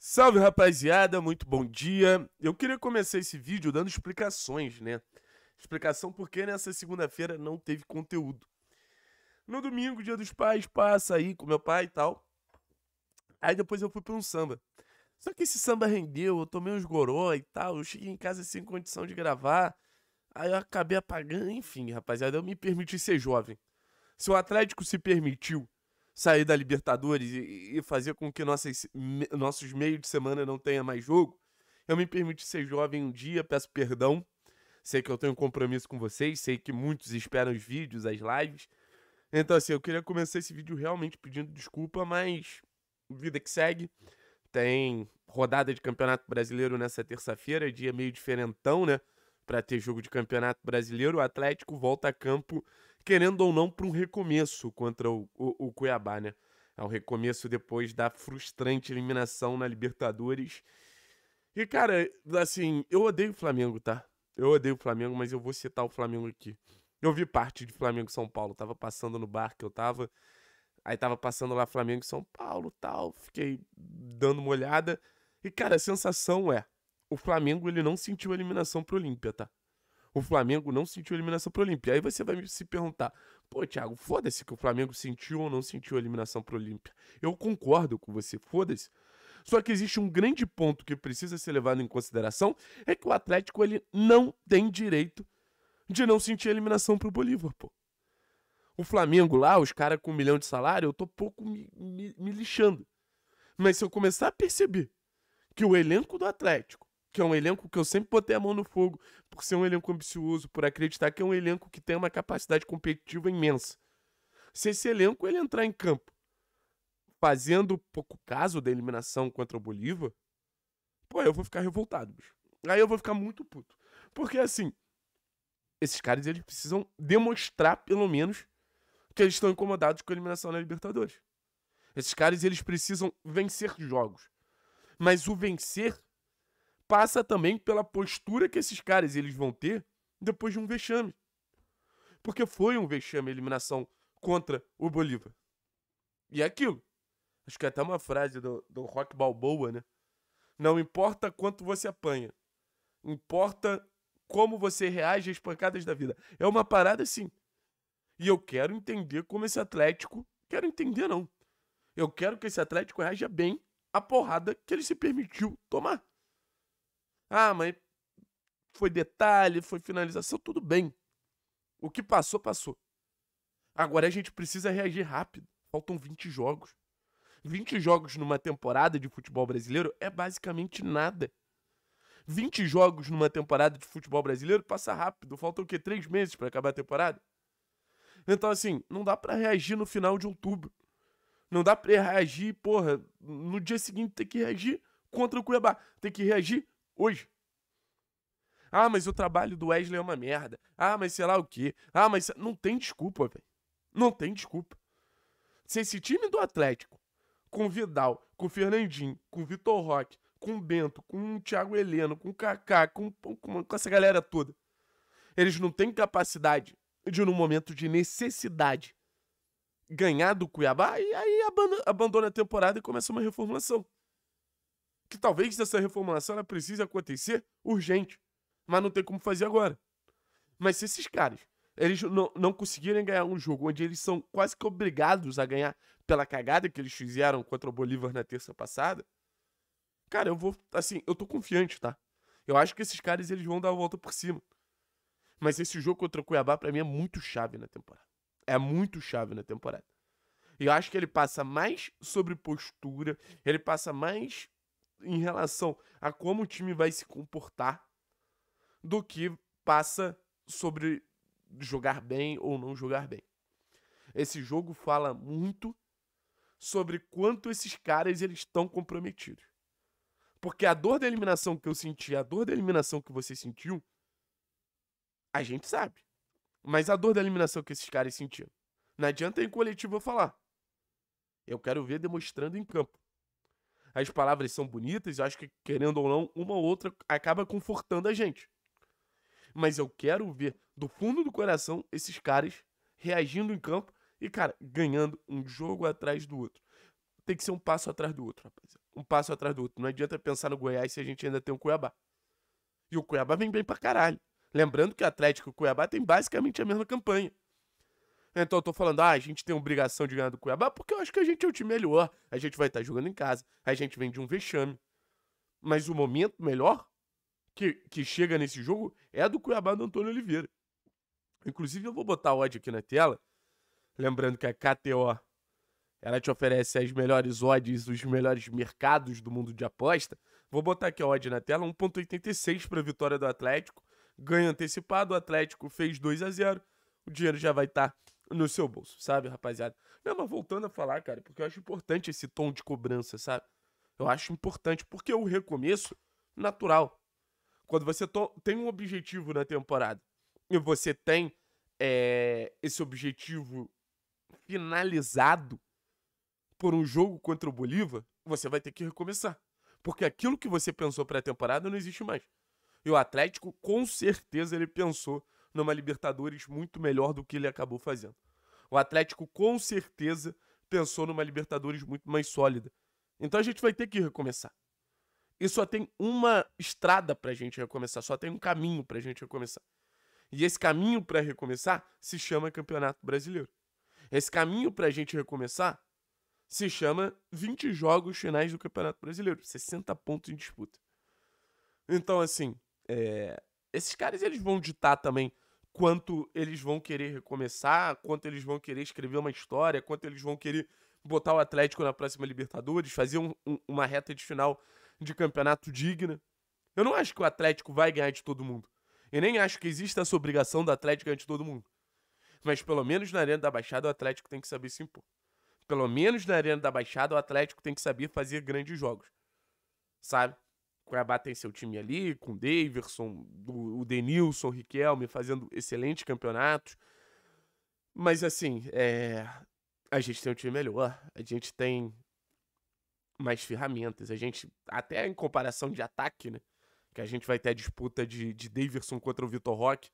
Salve rapaziada, muito bom dia. Eu queria começar esse vídeo dando explicações, né? Explicação porque nessa segunda-feira não teve conteúdo. No domingo, dia dos pais, passa aí com meu pai e tal. Aí depois eu fui pra um samba. Só que esse samba rendeu, eu tomei uns goró e tal. Eu cheguei em casa sem condição de gravar. Aí eu acabei apagando, enfim, rapaziada, eu me permiti ser jovem. Se o Atlético se permitiu sair da Libertadores e, e fazer com que nossas, me, nossos meios de semana não tenha mais jogo. Eu me permiti ser jovem um dia, peço perdão. Sei que eu tenho um compromisso com vocês, sei que muitos esperam os vídeos, as lives. Então, assim, eu queria começar esse vídeo realmente pedindo desculpa, mas vida que segue. Tem rodada de Campeonato Brasileiro nessa terça-feira, dia meio diferentão, né? para ter jogo de Campeonato Brasileiro, o Atlético volta a campo, querendo ou não, para um recomeço contra o, o, o Cuiabá, né? É um recomeço depois da frustrante eliminação na Libertadores. E, cara, assim, eu odeio o Flamengo, tá? Eu odeio o Flamengo, mas eu vou citar o Flamengo aqui. Eu vi parte de Flamengo São Paulo, tava passando no bar que eu tava. Aí tava passando lá Flamengo São Paulo, tal, fiquei dando uma olhada. E cara, a sensação é, o Flamengo ele não sentiu eliminação pro Olímpia, tá? O Flamengo não sentiu eliminação pro Olímpia. Aí você vai se perguntar, pô, Thiago, foda-se que o Flamengo sentiu ou não sentiu eliminação pro Olímpia. Eu concordo com você, foda-se. Só que existe um grande ponto que precisa ser levado em consideração, é que o Atlético ele não tem direito de não sentir eliminação pro Bolívar, pô. O Flamengo lá, os caras com um milhão de salário, eu tô pouco me, me, me lixando. Mas se eu começar a perceber que o elenco do Atlético que é um elenco que eu sempre botei a mão no fogo, por ser um elenco ambicioso, por acreditar que é um elenco que tem uma capacidade competitiva imensa. Se esse elenco ele entrar em campo fazendo pouco caso da eliminação contra o Bolívar, pô, eu vou ficar revoltado, bicho. Aí eu vou ficar muito puto. Porque assim, esses caras eles precisam demonstrar pelo menos que eles estão incomodados com a eliminação na Libertadores. Esses caras eles precisam vencer jogos. Mas o vencer passa também pela postura que esses caras eles vão ter depois de um vexame. Porque foi um vexame a eliminação contra o Bolívar. E é aquilo. Acho que é até uma frase do, do Rock Balboa, né? Não importa quanto você apanha, importa como você reage às pancadas da vida. É uma parada assim. E eu quero entender como esse Atlético. Quero entender, não. Eu quero que esse Atlético reaja bem à porrada que ele se permitiu tomar. Ah, mas foi detalhe, foi finalização, tudo bem. O que passou, passou. Agora a gente precisa reagir rápido. Faltam 20 jogos. 20 jogos numa temporada de futebol brasileiro é basicamente nada. 20 jogos numa temporada de futebol brasileiro passa rápido. Faltam o quê? 3 meses para acabar a temporada? Então, assim, não dá para reagir no final de outubro. Não dá pra reagir, porra, no dia seguinte tem que reagir contra o Cuiabá. Tem que reagir Hoje. Ah, mas o trabalho do Wesley é uma merda. Ah, mas sei lá o quê. Ah, mas não tem desculpa, velho. Não tem desculpa. Se esse time do Atlético, com Vidal, com Fernandinho, com Vitor Roque, com Bento, com Thiago Heleno, com Kaká, com, com, com essa galera toda, eles não têm capacidade de, num momento de necessidade, ganhar do Cuiabá, e aí abandona a temporada e começa uma reformulação que talvez essa reformulação ela precise acontecer urgente, mas não tem como fazer agora. Mas se esses caras eles não, não conseguirem ganhar um jogo onde eles são quase que obrigados a ganhar pela cagada que eles fizeram contra o Bolívar na terça passada, cara, eu vou, assim, eu tô confiante, tá? Eu acho que esses caras eles vão dar a volta por cima. Mas esse jogo contra o Cuiabá para mim é muito chave na temporada. É muito chave na temporada. E eu acho que ele passa mais sobre postura, ele passa mais em relação a como o time vai se comportar do que passa sobre jogar bem ou não jogar bem. Esse jogo fala muito sobre quanto esses caras eles estão comprometidos. Porque a dor da eliminação que eu senti, a dor da eliminação que você sentiu, a gente sabe. Mas a dor da eliminação que esses caras sentiram. Não adianta em coletivo eu falar. Eu quero ver demonstrando em campo as palavras são bonitas, acho que, querendo ou não, uma ou outra acaba confortando a gente. Mas eu quero ver, do fundo do coração, esses caras reagindo em campo e, cara, ganhando um jogo atrás do outro. Tem que ser um passo atrás do outro, rapaziada. Um passo atrás do outro. Não adianta pensar no Goiás se a gente ainda tem o Cuiabá. E o Cuiabá vem bem pra caralho. Lembrando que o Atlético e o Cuiabá têm basicamente a mesma campanha. Então eu tô falando, ah, a gente tem obrigação de ganhar do Cuiabá, porque eu acho que a gente é o time melhor. A gente vai estar tá jogando em casa, a gente vem de um vexame. Mas o momento melhor que, que chega nesse jogo é a do Cuiabá do Antônio Oliveira. Inclusive, eu vou botar o odd aqui na tela. Lembrando que a KTO ela te oferece as melhores odds, os melhores mercados do mundo de aposta. Vou botar aqui a odd na tela: 1,86 para a vitória do Atlético. Ganho antecipado, o Atlético fez 2 a 0 O dinheiro já vai estar. Tá no seu bolso, sabe, rapaziada? Não, mas voltando a falar, cara, porque eu acho importante esse tom de cobrança, sabe? Eu acho importante, porque o recomeço natural. Quando você tem um objetivo na temporada e você tem é, esse objetivo finalizado por um jogo contra o Bolívar, você vai ter que recomeçar. Porque aquilo que você pensou para a temporada não existe mais. E o Atlético, com certeza, ele pensou numa Libertadores muito melhor do que ele acabou fazendo. O Atlético com certeza pensou numa Libertadores muito mais sólida. Então a gente vai ter que recomeçar. E só tem uma estrada pra gente recomeçar, só tem um caminho pra gente recomeçar. E esse caminho para recomeçar se chama Campeonato Brasileiro. Esse caminho pra gente recomeçar se chama 20 jogos finais do Campeonato Brasileiro, 60 pontos em disputa. Então assim, é... esses caras eles vão ditar também quanto eles vão querer recomeçar, quanto eles vão querer escrever uma história, quanto eles vão querer botar o Atlético na próxima Libertadores, fazer um, um, uma reta de final de campeonato digna. Eu não acho que o Atlético vai ganhar de todo mundo. Eu nem acho que exista essa obrigação do Atlético ganhar de todo mundo. Mas pelo menos na Arena da Baixada o Atlético tem que saber se impor. Pelo menos na Arena da Baixada o Atlético tem que saber fazer grandes jogos. Sabe? Cuiabá tem seu time ali, com o Daverson, o Denilson, o Riquelme fazendo excelentes campeonatos. Mas assim, é... a gente tem um time melhor, a gente tem mais ferramentas, a gente, até em comparação de ataque, né? Que a gente vai ter a disputa de, de Daverson contra o Vitor Roque.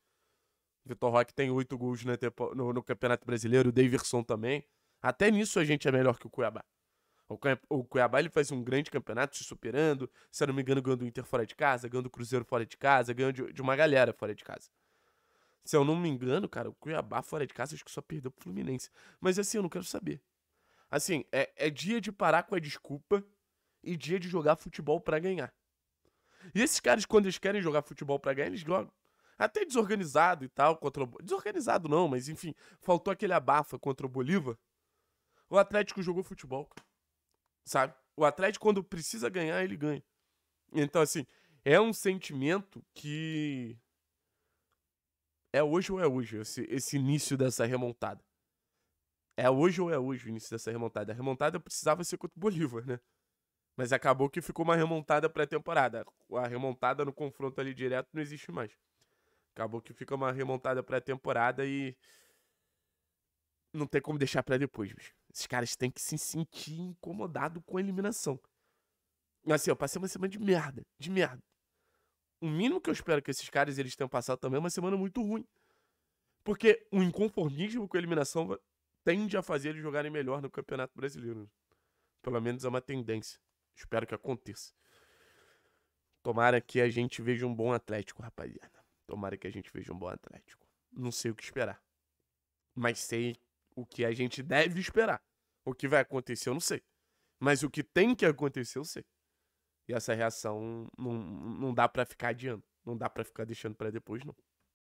Vitor Roque tem oito gols no, no, Campeonato Brasileiro, o Daverson também. Até nisso a gente é melhor que o Cuiabá. O Cuiabá ele faz um grande campeonato se superando, se eu não me engano, ganhando o Inter fora de casa, ganhando o Cruzeiro fora de casa, ganhando de, uma galera fora de casa. Se eu não me engano, cara, o Cuiabá fora de casa acho que só perdeu pro Fluminense. Mas assim, eu não quero saber. Assim, é, é dia de parar com a desculpa e dia de jogar futebol para ganhar. E esses caras, quando eles querem jogar futebol para ganhar, eles jogam. Até desorganizado e tal, contra o... Desorganizado não, mas enfim, faltou aquele abafa contra o Bolívar. O Atlético jogou futebol, cara sabe? O Atlético, quando precisa ganhar, ele ganha. Então, assim, é um sentimento que. É hoje ou é hoje esse, esse início dessa remontada? É hoje ou é hoje o início dessa remontada? A remontada precisava ser contra o Bolívar, né? Mas acabou que ficou uma remontada pré-temporada. A remontada no confronto ali direto não existe mais. Acabou que fica uma remontada pré-temporada e. Não tem como deixar pra depois, bicho. Esses caras têm que se sentir incomodado com a eliminação. Assim, eu passei uma semana de merda, de merda. O mínimo que eu espero que esses caras eles tenham passado também é uma semana muito ruim. Porque o inconformismo com a eliminação tende a fazer eles jogarem melhor no Campeonato Brasileiro. Pelo menos é uma tendência. Espero que aconteça. Tomara que a gente veja um bom Atlético, rapaziada. Tomara que a gente veja um bom Atlético. Não sei o que esperar. Mas sei o que a gente deve esperar. O que vai acontecer, eu não sei. Mas o que tem que acontecer, eu sei. E essa reação não, não dá para ficar adiando. Não dá para ficar deixando para depois, não.